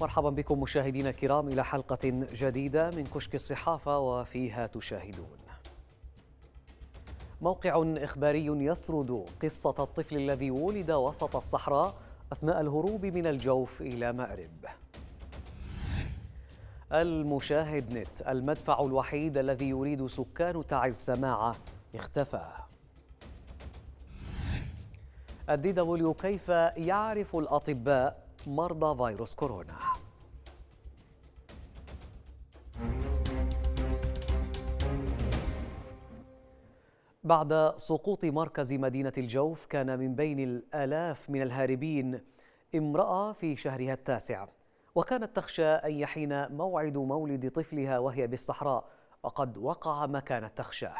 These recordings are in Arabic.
مرحبا بكم مشاهدينا الكرام إلى حلقة جديدة من كشك الصحافة وفيها تشاهدون موقع إخباري يسرد قصة الطفل الذي ولد وسط الصحراء أثناء الهروب من الجوف إلى مأرب المشاهد نت المدفع الوحيد الذي يريد سكان تعز سماعه اختفى الدي دبليو كيف يعرف الأطباء مرضى فيروس كورونا بعد سقوط مركز مدينة الجوف كان من بين الآلاف من الهاربين امرأة في شهرها التاسع وكانت تخشى أن يحين موعد مولد طفلها وهي بالصحراء وقد وقع ما كانت تخشاه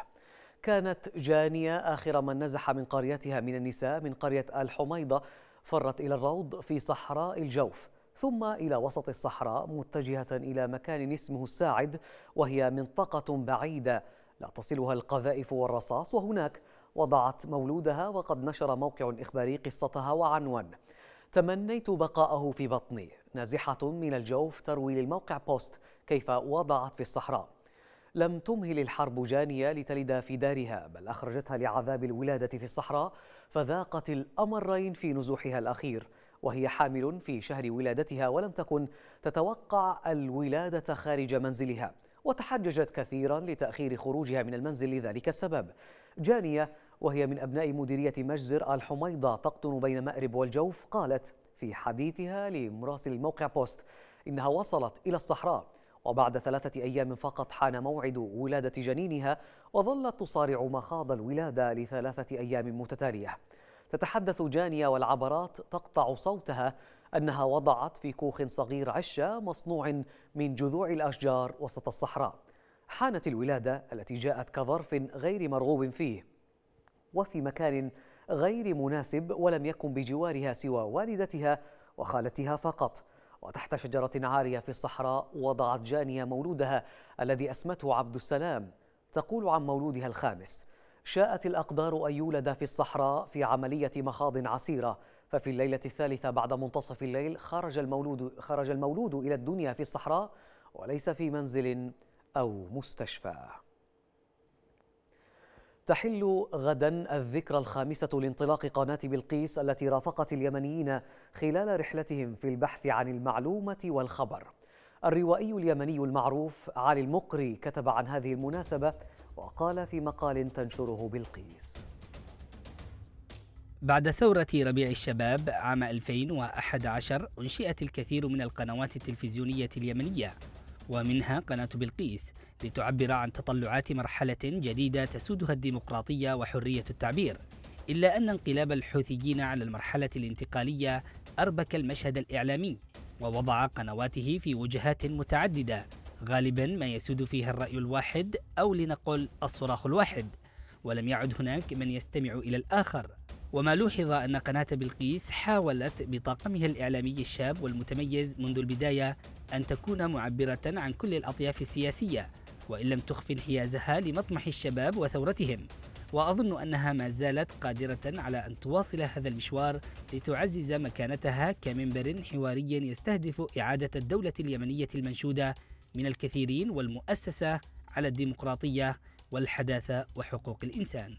كانت جانية آخر من نزح من قريتها من النساء من قرية الحميضة فرت إلى الروض في صحراء الجوف ثم إلى وسط الصحراء متجهة إلى مكان اسمه الساعد وهي منطقة بعيدة لا تصلها القذائف والرصاص وهناك وضعت مولودها وقد نشر موقع إخباري قصتها وعنوان تمنيت بقاءه في بطني نازحة من الجوف تروي للموقع بوست كيف وضعت في الصحراء لم تمهل الحرب جانية لتلد في دارها بل أخرجتها لعذاب الولادة في الصحراء فذاقت الأمرين في نزوحها الأخير وهي حامل في شهر ولادتها ولم تكن تتوقع الولادة خارج منزلها وتحججت كثيرا لتأخير خروجها من المنزل لذلك السبب جانية وهي من أبناء مديرية مجزر الحميضة تقطن بين مأرب والجوف قالت في حديثها لمراسل الموقع بوست إنها وصلت إلى الصحراء وبعد ثلاثة أيام فقط حان موعد ولادة جنينها وظلت تصارع مخاض الولادة لثلاثة أيام متتالية تتحدث جانية والعبرات تقطع صوتها أنها وضعت في كوخ صغير عشة مصنوع من جذوع الأشجار وسط الصحراء حانت الولادة التي جاءت كظرف غير مرغوب فيه وفي مكان غير مناسب ولم يكن بجوارها سوى والدتها وخالتها فقط وتحت شجرة عارية في الصحراء وضعت جانية مولودها الذي أسمته عبد السلام تقول عن مولودها الخامس شاءت الأقدار أن يولد في الصحراء في عملية مخاض عسيرة ففي الليلة الثالثة بعد منتصف الليل خرج المولود, خرج المولود إلى الدنيا في الصحراء وليس في منزل أو مستشفى تحل غدا الذكرى الخامسة لانطلاق قناة بلقيس التي رافقت اليمنيين خلال رحلتهم في البحث عن المعلومة والخبر الروائي اليمني المعروف علي المقري كتب عن هذه المناسبة وقال في مقال تنشره بلقيس بعد ثورة ربيع الشباب عام 2011 أنشئت الكثير من القنوات التلفزيونية اليمنية ومنها قناة بلقيس لتعبر عن تطلعات مرحلة جديدة تسودها الديمقراطية وحرية التعبير إلا أن انقلاب الحوثيين على المرحلة الانتقالية أربك المشهد الإعلامي ووضع قنواته في وجهات متعددة غالبا ما يسود فيها الرأي الواحد أو لنقل الصراخ الواحد ولم يعد هناك من يستمع إلى الآخر وما لوحظ أن قناة بلقيس حاولت بطاقمها الإعلامي الشاب والمتميز منذ البداية أن تكون معبرة عن كل الأطياف السياسية وإن لم تخف انحيازها لمطمح الشباب وثورتهم وأظن أنها ما زالت قادرة على أن تواصل هذا المشوار لتعزز مكانتها كمنبر حواري يستهدف إعادة الدولة اليمنية المنشودة من الكثيرين والمؤسسة على الديمقراطية والحداثة وحقوق الإنسان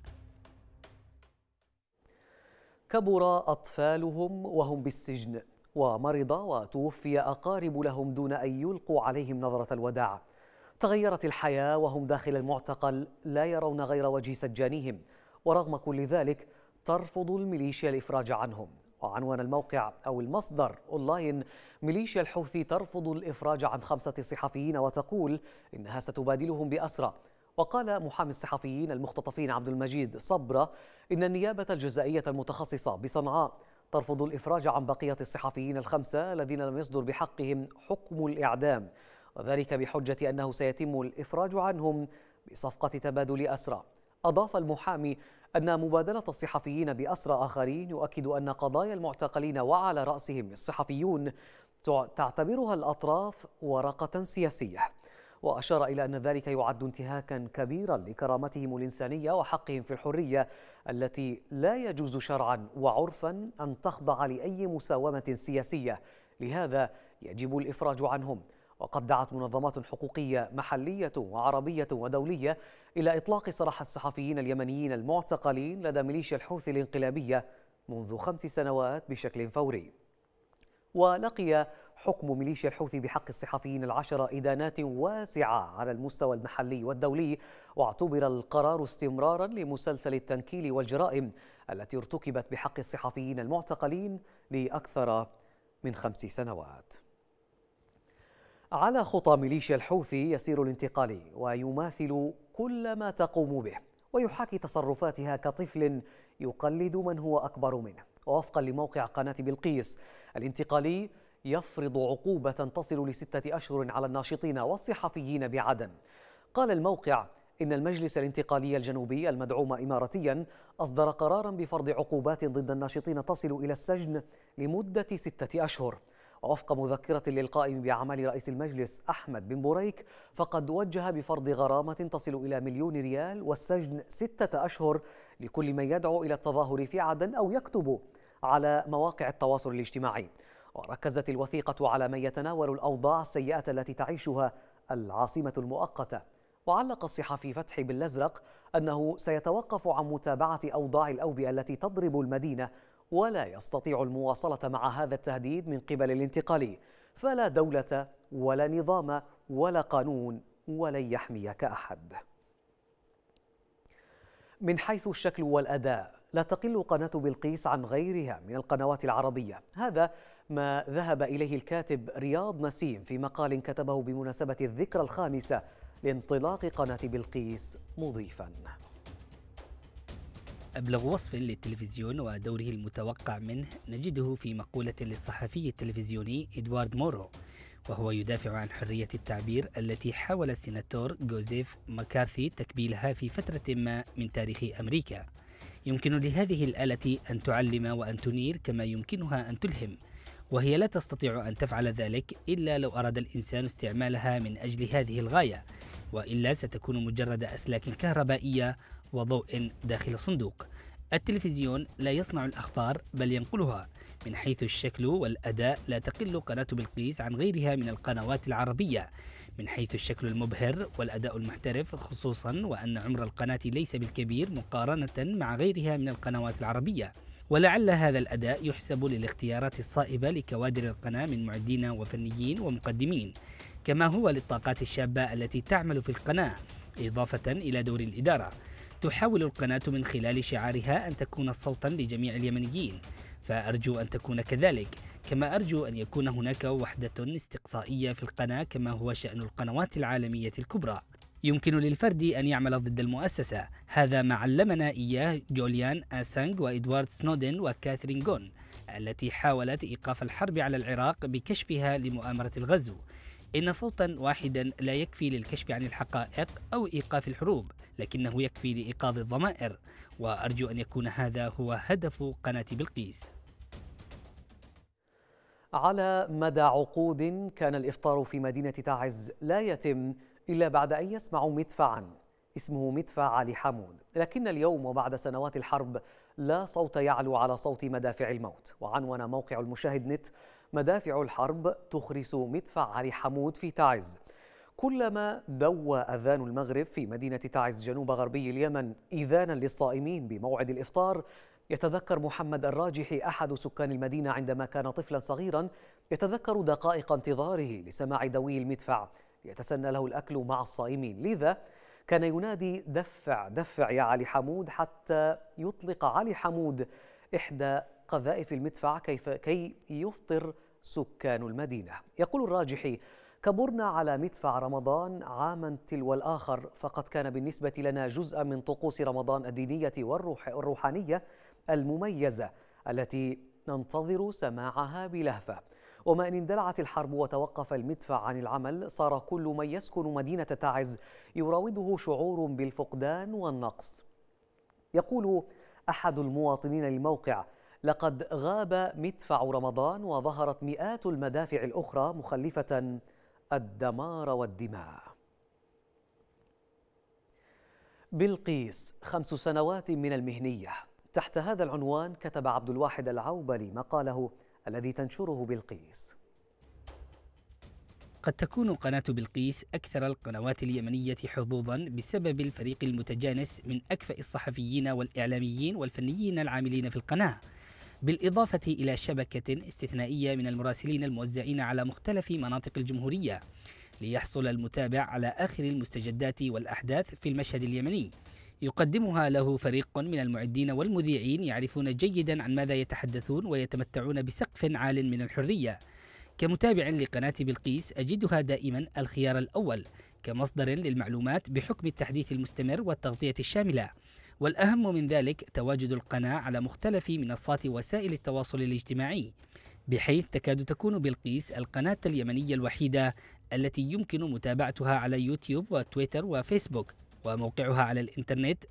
كبر أطفالهم وهم بالسجن ومرض وتوفي أقارب لهم دون أن يلقوا عليهم نظرة الوداع تغيرت الحياة وهم داخل المعتقل لا يرون غير وجه سجانهم ورغم كل ذلك ترفض الميليشيا الإفراج عنهم وعنوان الموقع أو المصدر أونلاين ميليشيا الحوثي ترفض الإفراج عن خمسة صحفيين وتقول إنها ستبادلهم بأسرى وقال محامي الصحفيين المختطفين عبد المجيد صبرة إن النيابة الجزائية المتخصصة بصنعاء ترفض الإفراج عن بقية الصحفيين الخمسة الذين لم يصدر بحقهم حكم الإعدام وذلك بحجة أنه سيتم الإفراج عنهم بصفقة تبادل أسرى أضاف المحامي أن مبادلة الصحفيين بأسرى آخرين يؤكد أن قضايا المعتقلين وعلى رأسهم الصحفيون تعتبرها الأطراف ورقة سياسية وأشار إلى أن ذلك يعد انتهاكا كبيرا لكرامتهم الإنسانية وحقهم في الحرية التي لا يجوز شرعا وعرفا أن تخضع لأي مساومة سياسية لهذا يجب الإفراج عنهم وقد دعت منظمات حقوقية محلية وعربية ودولية إلى إطلاق سراح الصحفيين اليمنيين المعتقلين لدى ميليشيا الحوثي الانقلابية منذ خمس سنوات بشكل فوري ولقي حكم ميليشيا الحوثي بحق الصحفيين العشرة إدانات واسعة على المستوى المحلي والدولي واعتبر القرار استمرارا لمسلسل التنكيل والجرائم التي ارتكبت بحق الصحفيين المعتقلين لأكثر من خمس سنوات على خطى ميليشيا الحوثي يسير الانتقالي ويماثل كل ما تقوم به ويحاكي تصرفاتها كطفل يقلد من هو أكبر منه ووفقا لموقع قناة بلقيس الانتقالي يفرض عقوبة تصل لستة أشهر على الناشطين والصحفيين بعدن قال الموقع إن المجلس الانتقالي الجنوبي المدعوم إماراتيا أصدر قرارا بفرض عقوبات ضد الناشطين تصل إلى السجن لمدة ستة أشهر ووفق مذكرة للقائم بأعمال رئيس المجلس أحمد بن بوريك فقد وجه بفرض غرامة تصل إلى مليون ريال والسجن ستة أشهر لكل من يدعو إلى التظاهر في عدن أو يكتب على مواقع التواصل الاجتماعي وركزت الوثيقة على من يتناول الأوضاع السيئة التي تعيشها العاصمة المؤقتة وعلق الصحفي فتحي بالأزرق أنه سيتوقف عن متابعة أوضاع الأوبئة التي تضرب المدينة ولا يستطيع المواصلة مع هذا التهديد من قبل الانتقالي فلا دولة ولا نظام ولا قانون ولن يحميك أحد من حيث الشكل والأداء لا تقل قناة بلقيس عن غيرها من القنوات العربية هذا ما ذهب إليه الكاتب رياض نسيم في مقال كتبه بمناسبة الذكرى الخامسة لانطلاق قناة بلقيس مضيفاً أبلغ وصف للتلفزيون ودوره المتوقع منه نجده في مقولة للصحفي التلفزيوني إدوارد مورو وهو يدافع عن حرية التعبير التي حاول السناتور جوزيف مكارثي تكبيلها في فترة ما من تاريخ أمريكا يمكن لهذه الآلة أن تعلم وأن تنير كما يمكنها أن تلهم وهي لا تستطيع أن تفعل ذلك إلا لو أراد الإنسان استعمالها من أجل هذه الغاية وإلا ستكون مجرد أسلاك كهربائية وضوء داخل صندوق التلفزيون لا يصنع الأخبار بل ينقلها من حيث الشكل والأداء لا تقل قناة بلقيس عن غيرها من القنوات العربية من حيث الشكل المبهر والأداء المحترف خصوصا وأن عمر القناة ليس بالكبير مقارنة مع غيرها من القنوات العربية ولعل هذا الأداء يحسب للاختيارات الصائبة لكوادر القناة من معدين وفنيين ومقدمين كما هو للطاقات الشابة التي تعمل في القناة إضافة إلى دور الإدارة تحاول القناة من خلال شعارها أن تكون صوتا لجميع اليمنيين فأرجو أن تكون كذلك كما أرجو أن يكون هناك وحدة استقصائية في القناة كما هو شأن القنوات العالمية الكبرى يمكن للفرد أن يعمل ضد المؤسسة هذا ما علمنا إياه جوليان آسانغ وإدوارد سنودن وكاثرين جون التي حاولت إيقاف الحرب على العراق بكشفها لمؤامرة الغزو إن صوتا واحدا لا يكفي للكشف عن الحقائق أو إيقاف الحروب لكنه يكفي لإيقاظ الضمائر وأرجو أن يكون هذا هو هدف قناة بلقيس على مدى عقود كان الإفطار في مدينة تعز لا يتم إلا بعد أن يسمعوا مدفعا اسمه مدفع علي حمود لكن اليوم وبعد سنوات الحرب لا صوت يعلو على صوت مدافع الموت وعنون موقع المشاهد نت مدافع الحرب تخرس مدفع علي حمود في تعز كلما دوى أذان المغرب في مدينة تعز جنوب غربي اليمن إذانا للصائمين بموعد الإفطار يتذكر محمد الراجحي أحد سكان المدينة عندما كان طفلا صغيرا يتذكر دقائق انتظاره لسماع دوي المدفع يتسنى له الأكل مع الصائمين لذا كان ينادي دفع دفع يا علي حمود حتى يطلق علي حمود إحدى قذائف المدفع كيف كي يفطر سكان المدينة يقول الراجحي كبرنا على مدفع رمضان عاما تلو الآخر فقد كان بالنسبة لنا جزءا من طقوس رمضان الدينية والروحانية المميزة التي ننتظر سماعها بلهفة وما إن اندلعت الحرب وتوقف المدفع عن العمل صار كل من يسكن مدينة تعز يراوده شعور بالفقدان والنقص يقول أحد المواطنين للموقع لقد غاب مدفع رمضان وظهرت مئات المدافع الأخرى مخلفة الدمار والدماء بلقيس خمس سنوات من المهنية تحت هذا العنوان كتب عبد الواحد العوبلي مقاله الذي تنشره بلقيس قد تكون قناة بلقيس أكثر القنوات اليمنية حظوظا بسبب الفريق المتجانس من أكفأ الصحفيين والإعلاميين والفنيين العاملين في القناة بالإضافة إلى شبكة استثنائية من المراسلين الموزعين على مختلف مناطق الجمهورية ليحصل المتابع على آخر المستجدات والأحداث في المشهد اليمني يقدمها له فريق من المعدين والمذيعين يعرفون جيدا عن ماذا يتحدثون ويتمتعون بسقف عال من الحرية كمتابع لقناة بلقيس أجدها دائما الخيار الأول كمصدر للمعلومات بحكم التحديث المستمر والتغطية الشاملة والأهم من ذلك تواجد القناة على مختلف منصات وسائل التواصل الاجتماعي بحيث تكاد تكون بلقيس القناة اليمنية الوحيدة التي يمكن متابعتها على يوتيوب وتويتر وفيسبوك وموقعها على الإنترنت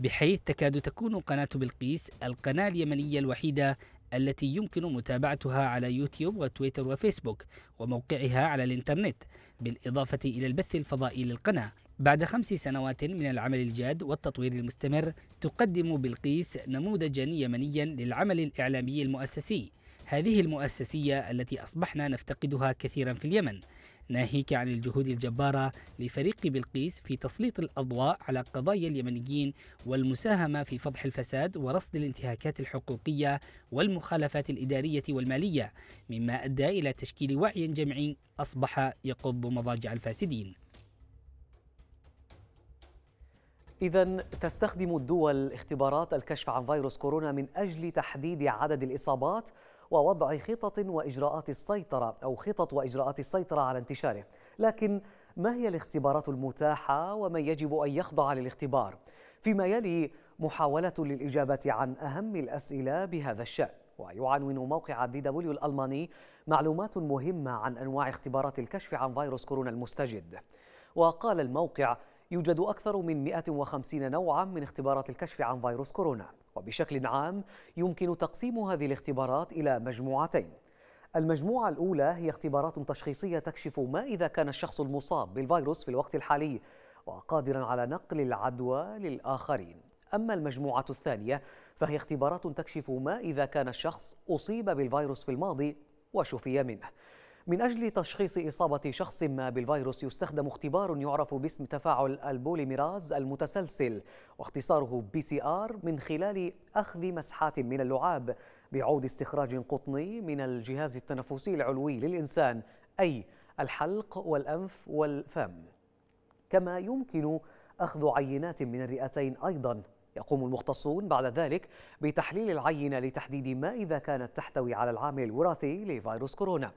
بحيث تكاد تكون قناة بلقيس القناة اليمنية الوحيدة التي يمكن متابعتها على يوتيوب وتويتر وفيسبوك وموقعها على الإنترنت بالإضافة إلى البث الفضائي للقناة بعد خمس سنوات من العمل الجاد والتطوير المستمر تقدم بلقيس نموذجا يمنيا للعمل الإعلامي المؤسسي هذه المؤسسية التي أصبحنا نفتقدها كثيرا في اليمن ناهيك عن الجهود الجبارة لفريق بلقيس في تسليط الأضواء على قضايا اليمنيين والمساهمة في فضح الفساد ورصد الانتهاكات الحقوقية والمخالفات الإدارية والمالية مما أدى إلى تشكيل وعي جمعي أصبح يقض مضاجع الفاسدين إذا تستخدم الدول اختبارات الكشف عن فيروس كورونا من أجل تحديد عدد الإصابات ووضع خطط وإجراءات السيطرة أو خطط وإجراءات السيطرة على انتشاره لكن ما هي الاختبارات المتاحة ومن يجب أن يخضع للاختبار فيما يلي محاولة للإجابة عن أهم الأسئلة بهذا الشأن ويعنون موقع دي دبليو الألماني معلومات مهمة عن أنواع اختبارات الكشف عن فيروس كورونا المستجد وقال الموقع يوجد أكثر من 150 نوعا من اختبارات الكشف عن فيروس كورونا وبشكل عام يمكن تقسيم هذه الاختبارات إلى مجموعتين المجموعة الأولى هي اختبارات تشخيصية تكشف ما إذا كان الشخص المصاب بالفيروس في الوقت الحالي وقادرا على نقل العدوى للآخرين أما المجموعة الثانية فهي اختبارات تكشف ما إذا كان الشخص أصيب بالفيروس في الماضي وشفي منه من أجل تشخيص إصابة شخص ما بالفيروس يستخدم اختبار يعرف باسم تفاعل البوليميراز المتسلسل واختصاره بي سي آر من خلال أخذ مسحات من اللعاب بعود استخراج قطني من الجهاز التنفسي العلوي للإنسان أي الحلق والأنف والفم كما يمكن أخذ عينات من الرئتين أيضاً يقوم المختصون بعد ذلك بتحليل العينة لتحديد ما إذا كانت تحتوي على العامل الوراثي لفيروس كورونا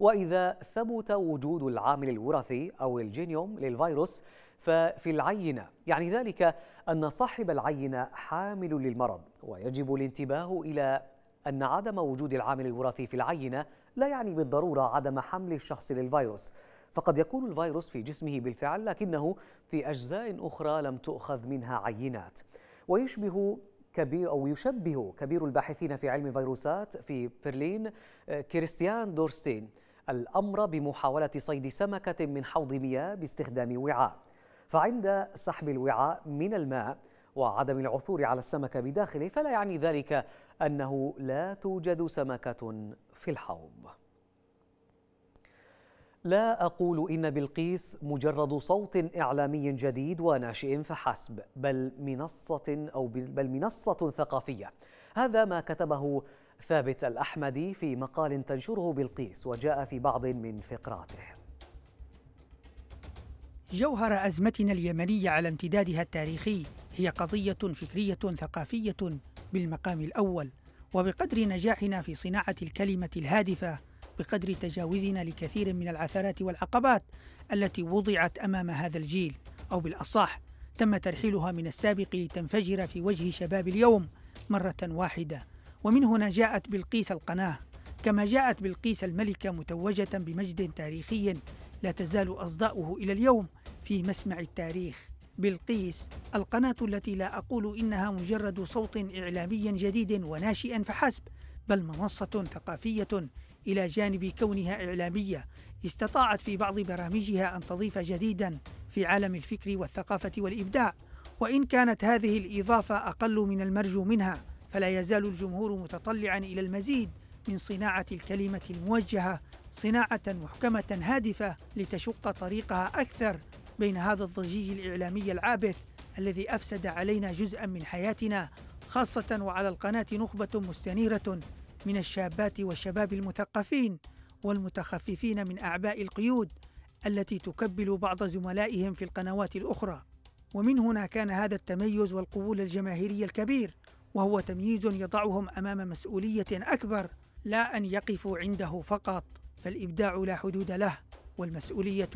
وإذا ثبت وجود العامل الوراثي أو الجينيوم للفيروس ففي العينة يعني ذلك أن صاحب العينة حامل للمرض ويجب الانتباه إلى أن عدم وجود العامل الوراثي في العينة لا يعني بالضرورة عدم حمل الشخص للفيروس فقد يكون الفيروس في جسمه بالفعل لكنه في أجزاء أخرى لم تؤخذ منها عينات ويشبه كبير أو يشبه كبير الباحثين في علم الفيروسات في برلين آه، كريستيان دورستين الأمر بمحاولة صيد سمكة من حوض مياه باستخدام وعاء فعند سحب الوعاء من الماء وعدم العثور على السمكة بداخله فلا يعني ذلك أنه لا توجد سمكة في الحوض لا أقول إن بلقيس مجرد صوت إعلامي جديد وناشئ فحسب بل منصة أو بل منصة ثقافية هذا ما كتبه ثابت الأحمدي في مقال تنشره بلقيس وجاء في بعض من فقراته جوهر أزمتنا اليمنية على امتدادها التاريخي هي قضية فكرية ثقافية بالمقام الأول وبقدر نجاحنا في صناعة الكلمة الهادفة بقدر تجاوزنا لكثير من العثرات والعقبات التي وضعت امام هذا الجيل او بالاصح تم ترحيلها من السابق لتنفجر في وجه شباب اليوم مره واحده ومن هنا جاءت بلقيس القناة كما جاءت بلقيس الملكة متوجة بمجد تاريخي لا تزال أصداؤه إلى اليوم في مسمع التاريخ بلقيس القناة التي لا أقول إنها مجرد صوت إعلامي جديد وناشئ فحسب بل منصة ثقافية إلى جانب كونها إعلامية استطاعت في بعض برامجها أن تضيف جديدا في عالم الفكر والثقافة والإبداع وإن كانت هذه الإضافة أقل من المرجو منها فلا يزال الجمهور متطلعا الى المزيد من صناعه الكلمه الموجهه صناعه محكمه هادفه لتشق طريقها اكثر بين هذا الضجيج الاعلامي العابث الذي افسد علينا جزءا من حياتنا خاصه وعلى القناه نخبه مستنيره من الشابات والشباب المثقفين والمتخففين من اعباء القيود التي تكبل بعض زملائهم في القنوات الاخرى ومن هنا كان هذا التميز والقبول الجماهيري الكبير وهو تمييز يضعهم امام مسؤوليه اكبر لا ان يقفوا عنده فقط فالابداع لا حدود له والمسؤوليه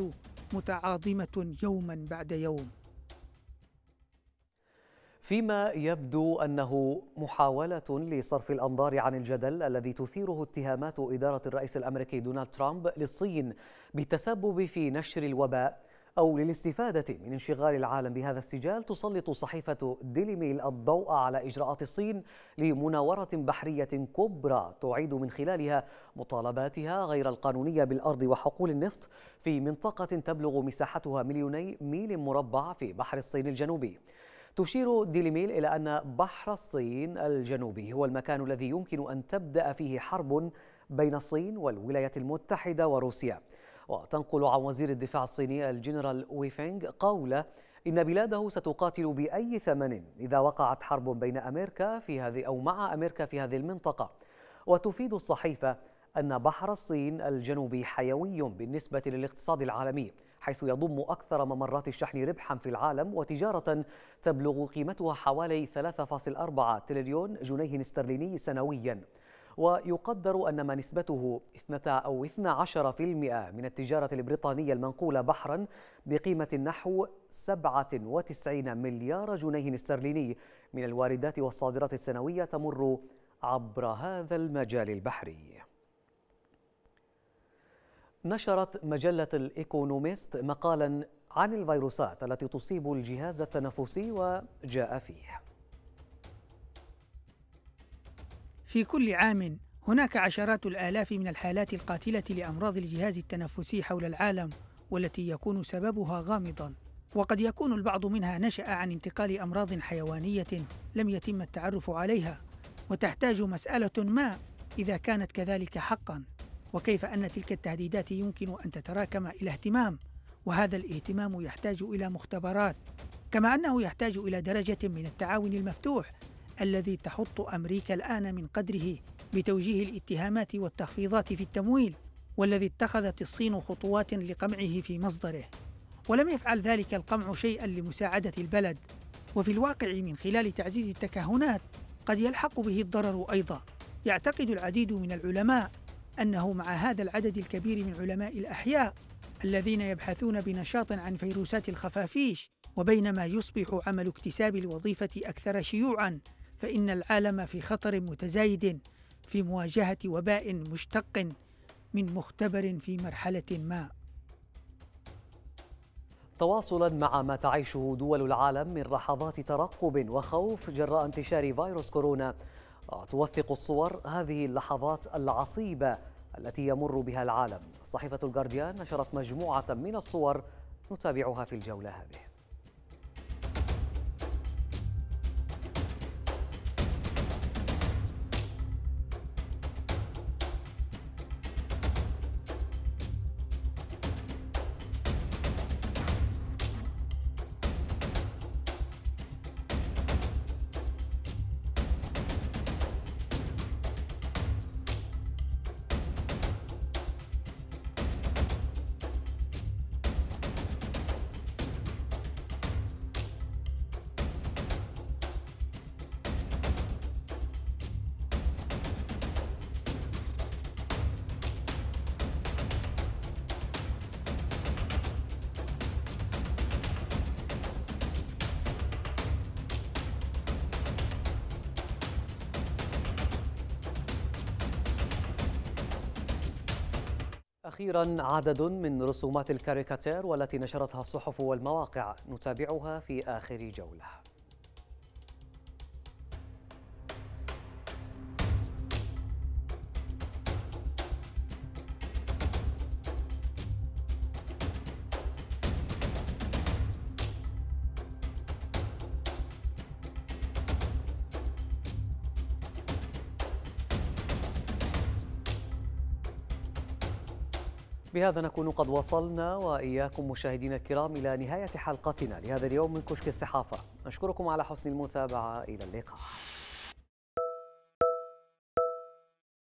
متعاظمه يوما بعد يوم فيما يبدو انه محاوله لصرف الانظار عن الجدل الذي تثيره اتهامات اداره الرئيس الامريكي دونالد ترامب للصين بالتسبب في نشر الوباء أو للاستفادة من انشغال العالم بهذا السجال تسلط صحيفة ديلي ميل الضوء على إجراءات الصين لمناورة بحرية كبرى تعيد من خلالها مطالباتها غير القانونية بالأرض وحقول النفط في منطقة تبلغ مساحتها مليوني ميل مربع في بحر الصين الجنوبي تشير ديليميل إلى أن بحر الصين الجنوبي هو المكان الذي يمكن أن تبدأ فيه حرب بين الصين والولايات المتحدة وروسيا وتنقل عن وزير الدفاع الصيني الجنرال ويفينغ قوله إن بلاده ستقاتل بأي ثمن إذا وقعت حرب بين أمريكا في هذه أو مع أمريكا في هذه المنطقة وتفيد الصحيفة أن بحر الصين الجنوبي حيوي بالنسبة للاقتصاد العالمي حيث يضم أكثر ممرات الشحن ربحا في العالم وتجارة تبلغ قيمتها حوالي 3.4 تريليون جنيه استرليني سنوياً ويقدر أن ما نسبته 2 أو 12% من التجارة البريطانية المنقولة بحرا بقيمة نحو 97 مليار جنيه استرليني من الواردات والصادرات السنوية تمر عبر هذا المجال البحري نشرت مجلة الإيكونوميست مقالا عن الفيروسات التي تصيب الجهاز التنفسي وجاء فيه في كل عام هناك عشرات الآلاف من الحالات القاتلة لأمراض الجهاز التنفسي حول العالم والتي يكون سببها غامضا وقد يكون البعض منها نشأ عن انتقال أمراض حيوانية لم يتم التعرف عليها وتحتاج مسألة ما إذا كانت كذلك حقا وكيف أن تلك التهديدات يمكن أن تتراكم إلى اهتمام وهذا الاهتمام يحتاج إلى مختبرات كما أنه يحتاج إلى درجة من التعاون المفتوح الذي تحط امريكا الان من قدره بتوجيه الاتهامات والتخفيضات في التمويل والذي اتخذت الصين خطوات لقمعه في مصدره ولم يفعل ذلك القمع شيئا لمساعده البلد وفي الواقع من خلال تعزيز التكهنات قد يلحق به الضرر ايضا يعتقد العديد من العلماء انه مع هذا العدد الكبير من علماء الاحياء الذين يبحثون بنشاط عن فيروسات الخفافيش وبينما يصبح عمل اكتساب الوظيفه اكثر شيوعا فإن العالم في خطر متزايد في مواجهة وباء مشتق من مختبر في مرحلة ما تواصلا مع ما تعيشه دول العالم من لحظات ترقب وخوف جراء انتشار فيروس كورونا توثق الصور هذه اللحظات العصيبة التي يمر بها العالم صحيفة الجارديان نشرت مجموعة من الصور نتابعها في الجولة هذه أخيرا عدد من رسومات الكاريكاتير والتي نشرتها الصحف والمواقع نتابعها في آخر جولة بهذا نكون قد وصلنا وإياكم مشاهدينا الكرام إلى نهاية حلقتنا لهذا اليوم من كشك الصحافة نشكركم على حسن المتابعة إلى اللقاء